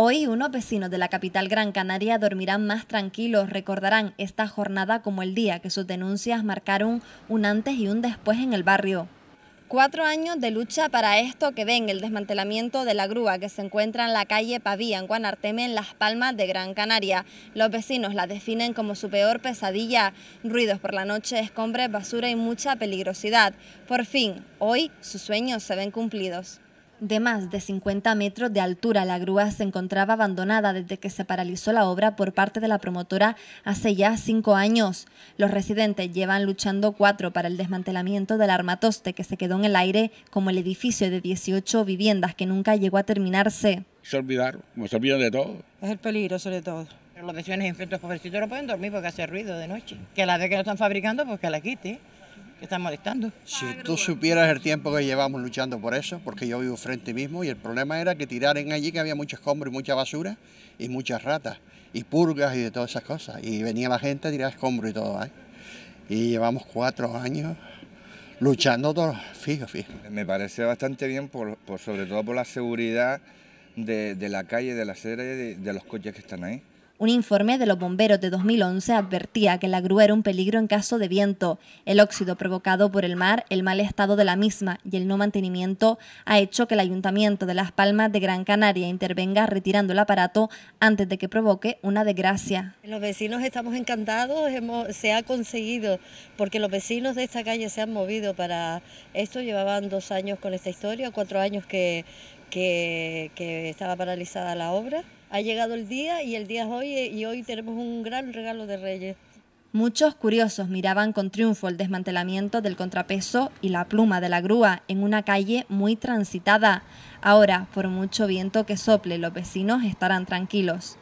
Hoy unos vecinos de la capital Gran Canaria dormirán más tranquilos, recordarán esta jornada como el día que sus denuncias marcaron un antes y un después en el barrio. Cuatro años de lucha para esto que ven el desmantelamiento de la grúa que se encuentra en la calle Pavía, en Guanarteme, en Las Palmas de Gran Canaria. Los vecinos la definen como su peor pesadilla. Ruidos por la noche, escombres, basura y mucha peligrosidad. Por fin, hoy sus sueños se ven cumplidos. De más de 50 metros de altura, la grúa se encontraba abandonada desde que se paralizó la obra por parte de la promotora hace ya cinco años. Los residentes llevan luchando cuatro para el desmantelamiento del armatoste que se quedó en el aire como el edificio de 18 viviendas que nunca llegó a terminarse. Se olvidaron, se olvidan de todo. Es el peligro sobre todo. Los vecinos y pobrecitos no pueden dormir porque hace ruido de noche. Que la vez que lo están fabricando, pues que la quite que están molestando. Si tú supieras el tiempo que llevamos luchando por eso, porque yo vivo frente mismo y el problema era que en allí que había mucho escombro y mucha basura y muchas ratas y purgas y de todas esas cosas. Y venía la gente a tirar escombro y todo. ahí. ¿eh? Y llevamos cuatro años luchando todos, fijo, fijo. Me parece bastante bien, por, sobre todo por la seguridad de, la calle, de la acera y de los coches que están ahí. Un informe de los bomberos de 2011 advertía que la grúa era un peligro en caso de viento. El óxido provocado por el mar, el mal estado de la misma y el no mantenimiento ha hecho que el Ayuntamiento de Las Palmas de Gran Canaria intervenga retirando el aparato antes de que provoque una desgracia. Los vecinos estamos encantados, se ha conseguido, porque los vecinos de esta calle se han movido para esto. Llevaban dos años con esta historia, cuatro años que, que, estaba paralizada la obra. Ha llegado el día y el día es hoy eh, y hoy tenemos un gran regalo de Reyes. Muchos curiosos miraban con triunfo el desmantelamiento del contrapeso y la pluma de la grúa en una calle muy transitada. Ahora, por mucho viento que sople, los vecinos estarán tranquilos.